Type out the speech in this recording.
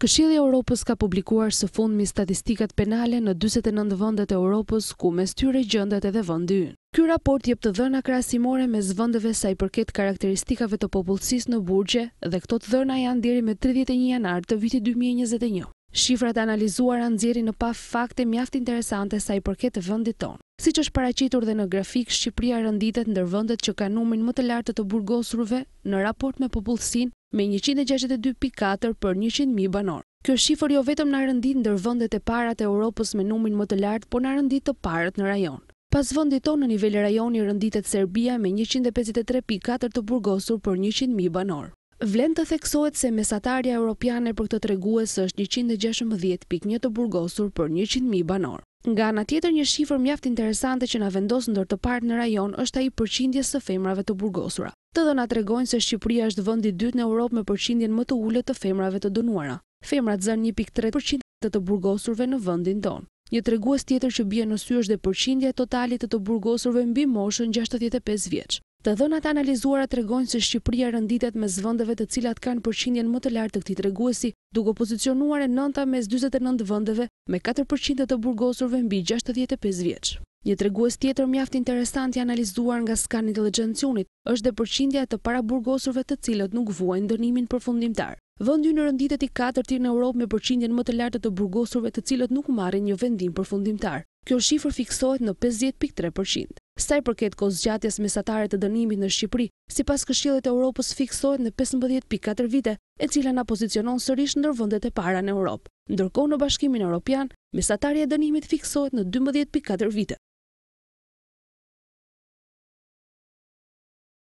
Këshilli Europës ka publikuar së fundmi statistikat penale në 29 vëndet e Europës, ku mes tyre gjëndet edhe vëndyn. Ky raport jep të dhëna krasimore me zvëndëve sa i përket karakteristikave të popullësis në burgje dhe këto të dhëna janë diri me 31 janartë të viti 2021. Shifrat analizuara nxjerrin në pa fakte mjaft interesante sa i përket vendit tonë. Siç është paraqitur dhe në grafik, Shqipëria renditet ndër vendet që kanë numrin më të lartë të burgosurve në raport me popullsinë me 162.4 për 100.000 banor. Kjo shifër jo vetëm në rëndit ndër vendet e parat e Europës me numrin më të lartë, por në rëndit të parët në rajon. Pas vëndit tonë në nivel rajoni rënditet Serbia me 153.4 të burgosur për 100.000 banor. Vlen të theksohet se mesatarja europiane për këtë tregues është 116.1 të burgosur për 100.000 banor. Nga ana tjetër, një shifër mjaft interesante që na vendos ndër të parë në rajon është ai përqindjes së femrave të burgosura. Të dhëna tregojnë se Shqipëria është vendi i dytë në Europë me përqindjen më të ulët të femrave të dënuara. Femrat zënë 1.3% të të burgosurve në vendin tonë. Një tregues tjetër që bie në sy është dhe përqindja totalit të të burgosurve mbi moshën 65 vjeç. Të dhënat analizuara tregojnë se Shqipëria rënditet mes vendeve të cilat kanë përqindjen më të lartë të këtij treguesi, duke pozicionuar e 9-ta mes 49 vendeve me 4% të burgosurve mbi 65 vjeç. Një tregues tjetër mjaft interesant i analizuar nga Scan Intelligence Unit është dhe përqindja e të paraburgosurve të cilët nuk vuajnë ndërimin përfundimtar. Vendi në rënditet i katërt në Europë me përqindjen më të lartë të burgosurve të cilët nuk marrin një vendim përfundimtar. Kjo shifër fiksohet në 50.3% saj përket kohës gjatjes mesatare të dënimit në Shqipëri, si pas këshillet e Europës fiksojt në 15.4 vite, e cila nga pozicionon sërish në rëvëndet e para në Europë. Ndërko në bashkimin e Europian, mesatare e dënimit fiksojt në 12.4 vite.